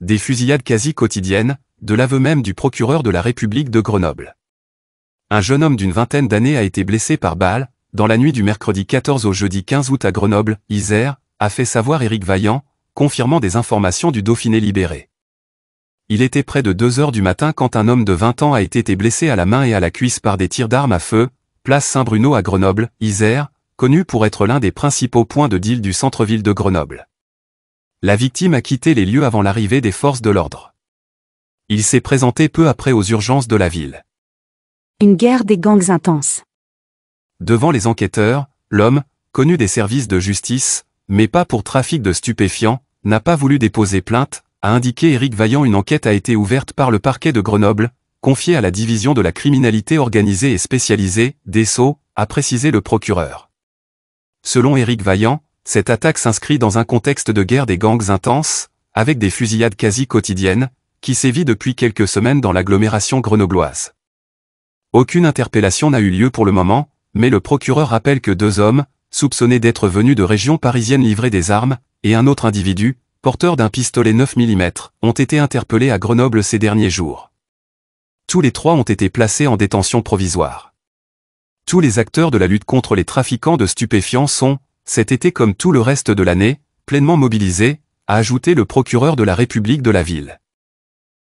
des fusillades quasi quotidiennes, de l'aveu même du procureur de la République de Grenoble. Un jeune homme d'une vingtaine d'années a été blessé par balle, dans la nuit du mercredi 14 au jeudi 15 août à Grenoble, Isère, a fait savoir Éric Vaillant, confirmant des informations du Dauphiné libéré. Il était près de 2 heures du matin quand un homme de 20 ans a été blessé à la main et à la cuisse par des tirs d'armes à feu, place Saint-Bruno à Grenoble, Isère, connu pour être l'un des principaux points de deal du centre-ville de Grenoble la victime a quitté les lieux avant l'arrivée des forces de l'ordre. Il s'est présenté peu après aux urgences de la ville. Une guerre des gangs intenses. Devant les enquêteurs, l'homme, connu des services de justice, mais pas pour trafic de stupéfiants, n'a pas voulu déposer plainte, a indiqué Éric Vaillant une enquête a été ouverte par le parquet de Grenoble, confiée à la division de la criminalité organisée et spécialisée, Sceaux, a précisé le procureur. Selon Éric Vaillant, cette attaque s'inscrit dans un contexte de guerre des gangs intenses, avec des fusillades quasi quotidiennes, qui sévit depuis quelques semaines dans l'agglomération grenobloise. Aucune interpellation n'a eu lieu pour le moment, mais le procureur rappelle que deux hommes, soupçonnés d'être venus de régions parisiennes livrées des armes, et un autre individu, porteur d'un pistolet 9 mm, ont été interpellés à Grenoble ces derniers jours. Tous les trois ont été placés en détention provisoire. Tous les acteurs de la lutte contre les trafiquants de stupéfiants sont, cet été comme tout le reste de l'année, pleinement mobilisé, a ajouté le procureur de la République de la ville.